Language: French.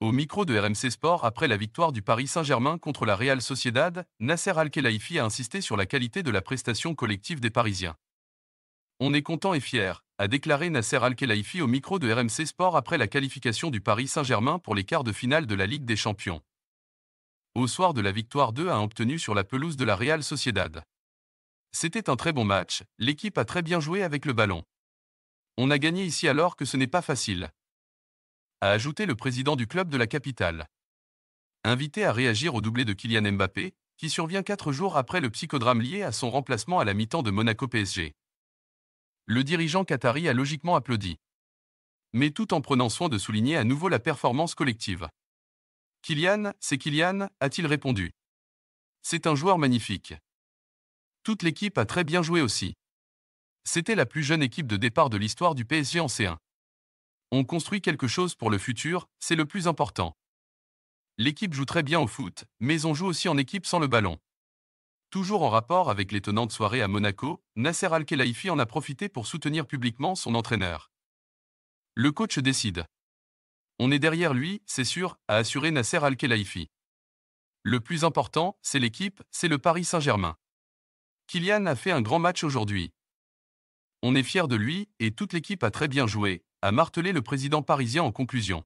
Au micro de RMC Sport après la victoire du Paris Saint-Germain contre la Real Sociedad, Nasser Al-Khelaifi a insisté sur la qualité de la prestation collective des Parisiens. On est content et fier, a déclaré Nasser Al-Khelaifi au micro de RMC Sport après la qualification du Paris Saint-Germain pour les quarts de finale de la Ligue des Champions. Au soir de la victoire 2 a obtenu sur la pelouse de la Real Sociedad. C'était un très bon match, l'équipe a très bien joué avec le ballon. On a gagné ici alors que ce n'est pas facile a ajouté le président du club de la capitale. Invité à réagir au doublé de Kylian Mbappé, qui survient quatre jours après le psychodrame lié à son remplacement à la mi-temps de Monaco PSG. Le dirigeant qatari a logiquement applaudi. Mais tout en prenant soin de souligner à nouveau la performance collective. Kylian, c'est Kylian, a-t-il répondu. C'est un joueur magnifique. Toute l'équipe a très bien joué aussi. C'était la plus jeune équipe de départ de l'histoire du PSG en C1. On construit quelque chose pour le futur, c'est le plus important. L'équipe joue très bien au foot, mais on joue aussi en équipe sans le ballon. Toujours en rapport avec l'étonnante soirée à Monaco, Nasser Al-Khelaifi en a profité pour soutenir publiquement son entraîneur. Le coach décide. On est derrière lui, c'est sûr, a assuré Nasser Al-Khelaifi. Le plus important, c'est l'équipe, c'est le Paris Saint-Germain. Kylian a fait un grand match aujourd'hui. On est fier de lui et toute l'équipe a très bien joué, a martelé le président parisien en conclusion.